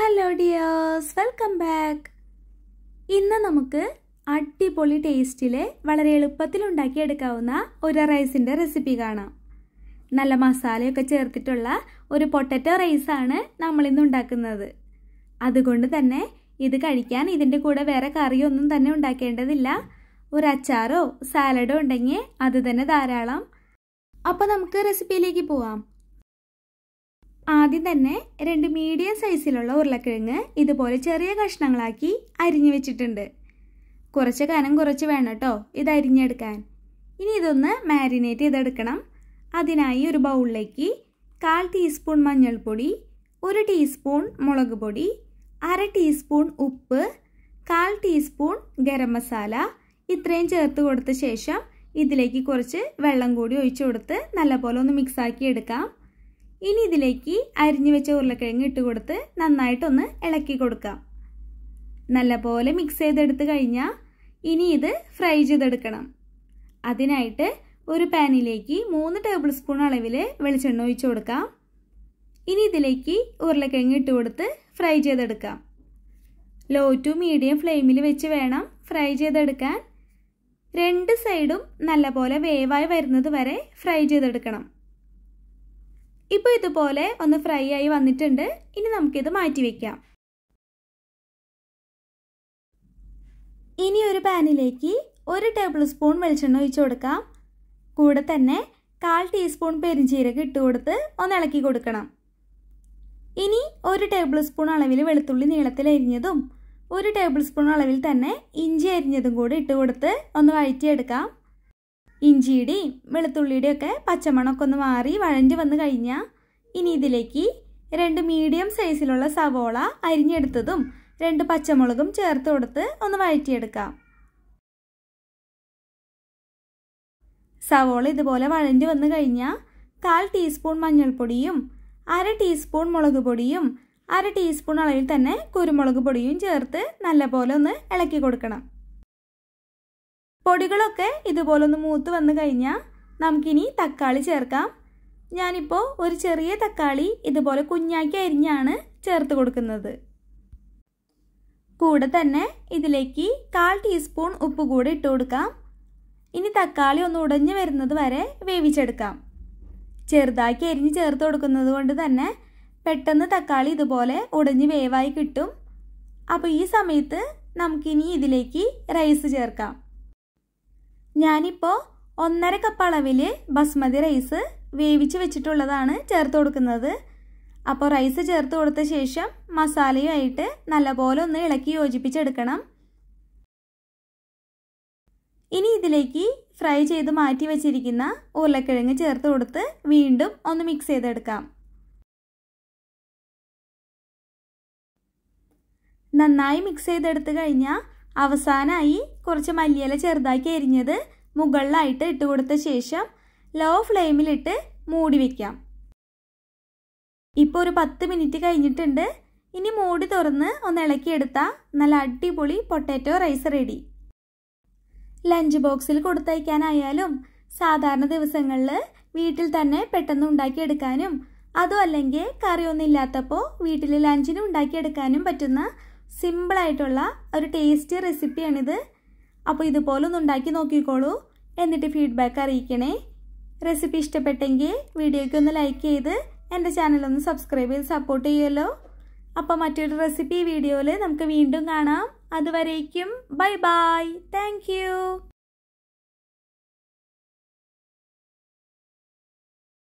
hello dears welcome back ഇന്ന് നമുക്ക് അടിപൊളി ടേസ്റ്റിൽ വളരെ എളുപ്പത്തിൽ ഉണ്ടാക്കിയെടുക്കാവുന്ന ഒരു റൈസിൻ്റെ റെസിപ്പി കാണാം നല്ല മസാലയൊക്കെ ചേർത്തിട്ടുള്ള ഒരു പൊട്ടറ്റോ റൈസാണ് നമ്മളിന്ന് ഉണ്ടാക്കുന്നത് അതുകൊണ്ട് തന്നെ ഇത് കഴിക്കാൻ ഇതിൻ്റെ കൂടെ വേറെ കറിയൊന്നും തന്നെ ഉണ്ടാക്കേണ്ടതില്ല ഒരു അച്ചാറോ സാലഡോ ഉണ്ടെങ്കിൽ അത് തന്നെ ധാരാളം അപ്പോൾ നമുക്ക് റെസിപ്പിയിലേക്ക് പോവാം ആദ്യം തന്നെ രണ്ട് മീഡിയം സൈസിലുള്ള ഉരുളക്കിഴങ്ങ് ഇതുപോലെ ചെറിയ കഷ്ണങ്ങളാക്കി അരിഞ്ഞു വെച്ചിട്ടുണ്ട് കുറച്ച് കനം കുറച്ച് വേണം കേട്ടോ ഇത് അരിഞ്ഞെടുക്കാൻ ഇനി ഇതൊന്ന് മാരിനേറ്റ് ചെയ്തെടുക്കണം അതിനായി ഒരു ബൗളിലേക്ക് കാൽ ടീസ്പൂൺ മഞ്ഞൾപ്പൊടി ഒരു ടീസ്പൂൺ മുളക് പൊടി അര ടീസ്പൂൺ ഉപ്പ് കാൽ ടീസ്പൂൺ ഗരം മസാല ഇത്രയും ചേർത്ത് കൊടുത്ത ശേഷം ഇതിലേക്ക് കുറച്ച് വെള്ളം കൂടി ഒഴിച്ചു കൊടുത്ത് നല്ലപോലെ ഒന്ന് മിക്സാക്കി എടുക്കാം ഇനി ഇതിലേക്ക് അരിഞ്ഞു വെച്ച ഉരുളക്കിഴങ്ങ് ഇട്ട് കൊടുത്ത് നന്നായിട്ടൊന്ന് ഇളക്കി കൊടുക്കാം നല്ലപോലെ മിക്സ് ചെയ്തെടുത്ത് കഴിഞ്ഞാൽ ഇനി ഇത് ഫ്രൈ ചെയ്തെടുക്കണം അതിനായിട്ട് ഒരു പാനിലേക്ക് മൂന്ന് ടേബിൾ സ്പൂൺ അളവിൽ വെളിച്ചെണ്ണ ഒഴിച്ചു കൊടുക്കാം ഇനി ഇതിലേക്ക് ഉരുളക്കിഴങ്ങ് ഇട്ട് കൊടുത്ത് ഫ്രൈ ചെയ്തെടുക്കാം ലോ ടു മീഡിയം ഫ്ലെയിമിൽ വെച്ച് വേണം ഫ്രൈ ചെയ്തെടുക്കാൻ രണ്ട് സൈഡും നല്ലപോലെ വേവായി വരുന്നത് വരെ ഫ്രൈ ചെയ്തെടുക്കണം ഇപ്പോൾ ഇതുപോലെ ഒന്ന് ഫ്രൈ ആയി വന്നിട്ടുണ്ട് ഇനി നമുക്കിത് മാറ്റി വെക്കാം ഇനി ഒരു പാനിലേക്ക് ഒരു ടേബിൾ സ്പൂൺ വെളിച്ചെണ്ണ ഒഴിച്ചു കൊടുക്കാം കൂടെ തന്നെ കാൽ ടീസ്പൂൺ പെരിഞ്ചീരക ഇട്ട് കൊടുത്ത് ഒന്ന് ഇളക്കി കൊടുക്കണം ഇനി ഒരു ടേബിൾ സ്പൂൺ അളവിൽ വെളുത്തുള്ളി നീളത്തിൽ അരിഞ്ഞതും ഒരു ടേബിൾ സ്പൂൺ അളവിൽ തന്നെ ഇഞ്ചി അരിഞ്ഞതും കൂടി ഇട്ട് കൊടുത്ത് ഒന്ന് വഴറ്റിയെടുക്കാം ഇഞ്ചിയുടെയും വെളുത്തുള്ളിയുടെയും ഒക്കെ പച്ചമണമൊക്കെ ഒന്ന് മാറി വഴഞ്ഞ് വന്നു കഴിഞ്ഞാൽ ഇനി ഇതിലേക്ക് രണ്ട് മീഡിയം സൈസിലുള്ള സവോള അരിഞ്ഞെടുത്തതും രണ്ട് പച്ചമുളകും ചേർത്ത് കൊടുത്ത് ഒന്ന് വഴറ്റിയെടുക്കാം സവോള ഇതുപോലെ വഴഞ്ഞ് വന്നു കഴിഞ്ഞാൽ കാൽ ടീസ്പൂൺ മഞ്ഞൾപ്പൊടിയും അര ടീസ്പൂൺ മുളക് പൊടിയും അര ടീസ്പൂൺ അളവിൽ തന്നെ കുരുമുളക് പൊടിയും ചേർത്ത് നല്ലപോലെ ഒന്ന് ഇളക്കി കൊടുക്കണം പൊടികളൊക്കെ ഇതുപോലൊന്ന് മൂത്ത് വന്നു കഴിഞ്ഞാൽ നമുക്കിനി തക്കാളി ചേർക്കാം ഞാനിപ്പോൾ ഒരു ചെറിയ തക്കാളി ഇതുപോലെ കുഞ്ഞാക്കി അരിഞ്ഞാണ് ചേർത്ത് കൊടുക്കുന്നത് കൂടെ തന്നെ ഇതിലേക്ക് കാൽ ടീസ്പൂൺ ഉപ്പ് കൂടെ ഇട്ട് കൊടുക്കാം ഇനി തക്കാളി ഒന്ന് ഉടഞ്ഞു വരുന്നത് വരെ വേവിച്ചെടുക്കാം ചെറുതാക്കി അരിഞ്ഞ് ചേർത്ത് കൊടുക്കുന്നത് കൊണ്ട് തന്നെ പെട്ടെന്ന് തക്കാളി ഇതുപോലെ ഉടഞ്ഞ് വേവായി കിട്ടും അപ്പോൾ ഈ സമയത്ത് നമുക്കിനി ഇതിലേക്ക് റൈസ് ചേർക്കാം ഞാനിപ്പോൾ ഒന്നര കപ്പ് അളവിൽ ബസ്മതി റൈസ് വേവിച്ച് വെച്ചിട്ടുള്ളതാണ് ചേർത്ത് കൊടുക്കുന്നത് അപ്പോൾ റൈസ് ചേർത്ത് കൊടുത്ത ശേഷം മസാലയുമായിട്ട് നല്ലപോലെ ഒന്ന് ഇളക്കി യോജിപ്പിച്ചെടുക്കണം ഇനി ഇതിലേക്ക് ഫ്രൈ ചെയ്ത് മാറ്റി വെച്ചിരിക്കുന്ന ഉരുളക്കിഴങ്ങ് ചേർത്ത് കൊടുത്ത് വീണ്ടും ഒന്ന് മിക്സ് ചെയ്തെടുക്കാം നന്നായി മിക്സ് ചെയ്തെടുത്ത് കഴിഞ്ഞാൽ അവസാനമായി കുറച്ച് മല്ലിയില ചെറുതാക്കി എരിഞ്ഞത് മുകളിലായിട്ട് ഇട്ട് കൊടുത്ത ശേഷം ലോ ഫ്ലെയിമിലിട്ട് മൂടി വയ്ക്കാം ഇപ്പോൾ ഒരു പത്ത് മിനിറ്റ് കഴിഞ്ഞിട്ടുണ്ട് ഇനി മൂടി തുറന്ന് ഒന്ന് ഇളക്കിയെടുത്താൽ നല്ല അടിപൊളി പൊട്ടാറ്റോ റൈസ് റെഡി ലഞ്ച് ബോക്സിൽ കൊടുത്തയക്കാനായാലും സാധാരണ ദിവസങ്ങളിൽ വീട്ടിൽ തന്നെ പെട്ടെന്ന് ഉണ്ടാക്കിയെടുക്കാനും അതും അല്ലെങ്കിൽ കറിയൊന്നും ഇല്ലാത്തപ്പോൾ വീട്ടിൽ ലഞ്ചിന് ഉണ്ടാക്കിയെടുക്കാനും പറ്റുന്ന സിമ്പിളായിട്ടുള്ള ഒരു ടേസ്റ്റി റെസിപ്പിയാണിത് അപ്പോൾ ഇതുപോലെ ഒന്ന് ഉണ്ടാക്കി നോക്കിക്കോളൂ എന്നിട്ട് ഫീഡ്ബാക്ക് അറിയിക്കണേ റെസിപ്പി ഇഷ്ടപ്പെട്ടെങ്കിൽ വീഡിയോയ്ക്ക് ഒന്ന് ലൈക്ക് ചെയ്ത് എൻ്റെ ചാനലൊന്ന് സബ്സ്ക്രൈബ് ചെയ്ത് സപ്പോർട്ട് ചെയ്യുമല്ലോ അപ്പോൾ മറ്റൊരു റെസിപ്പി വീഡിയോയിൽ നമുക്ക് വീണ്ടും കാണാം അതുവരേക്കും ബൈ ബായ് താങ്ക്